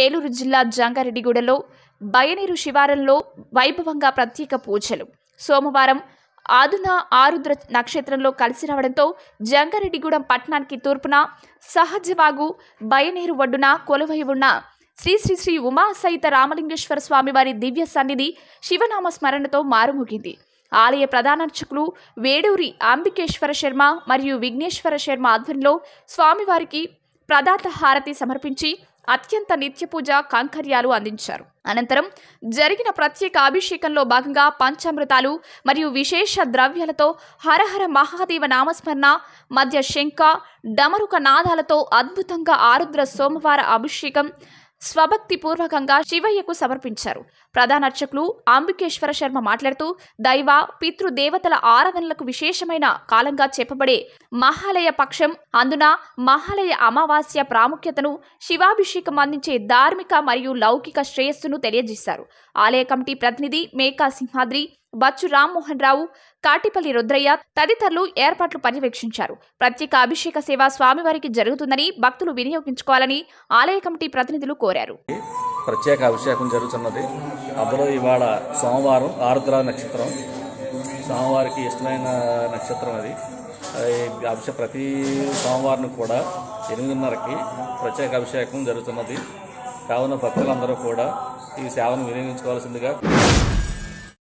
ఏలూరు జిల్లా జంగారెడ్డిగూడలో బయనీరు శివారంలో వైభవంగా ప్రత్యేక పూజలు సోమవారం ఆదున ఆరుద్ర నక్షత్రంలో కలిసి రావడంతో జంగారెడ్డిగూడెం పట్టణానికి తూర్పున సహజవాగు బయనీరు ఒడ్డున కొలువై ఉన్న శ్రీ శ్రీ శ్రీ ఉమా సహిత రామలింగేశ్వర స్వామివారి దివ్య సన్నిధి శివనామ స్మరణతో మారుముగింది ఆలయ ప్రధానార్చకులు వేడూరి అంబికేశ్వర శర్మ మరియు విఘ్నేశ్వర శర్మ ఆధ్వర్యంలో స్వామివారికి ప్రదాత హారతి సమర్పించి అత్యంత నిత్య పూజ కాంకర్యాలు అందించారు అనంతరం జరిగిన ప్రత్యేక అభిషేకంలో భాగంగా పంచామృతాలు మరియు విశేష ద్రవ్యాలతో హరహర మహాదేవ నామస్మరణ మధ్య శంఖ డమరుక నాదాలతో అద్భుతంగా ఆరుద్ర సోమవార అభిషేకం స్వభక్తి పూర్వకంగా శివయ్యకు సమర్పించారు ప్రధాన అర్చకులు అంబికేశ్వర శర్మ మాట్లాడుతూ దైవ పితృదేవతల ఆరాధనలకు విశేషమైన కాలంగా చెప్పబడే మహాలయ పక్షం అందున మహాలయ అమావాస్య ప్రాముఖ్యతను శివాభిషేకం అందించే ధార్మిక మరియు లౌకిక శ్రేయస్సును తెలియజేశారు ఆలయ కమిటీ ప్రతినిధి మేకా సింహాద్రి బచ్చు రామ్మోహన్ రావు కాటిపల్లి రుద్రయ్య తదితరులు ఏర్పాట్లు పర్యవేక్షించారు ప్రత్యేక అభిషేక సేవ స్వామివారికి జరుగుతుందని భక్తులు వినియోగించుకోవాలని ఆలయ కమిటీ ప్రతినిధులు కోరారు ప్రత్యేక అభిషేకం జరుగుతున్నది అందులో ఇవాళ సోమవారం ఆరుద్ర నక్షత్రం సోమవారికి ఇష్టమైన నక్షత్రం అది అభిషేక ప్రతి సోమవారం కూడా ఎనిమిదిన్నరకి ప్రత్యేక అభిషేకం జరుగుతున్నది కావున భక్తులందరూ కూడా ఈ సేవను వినియోగించుకోవాల్సిందిగా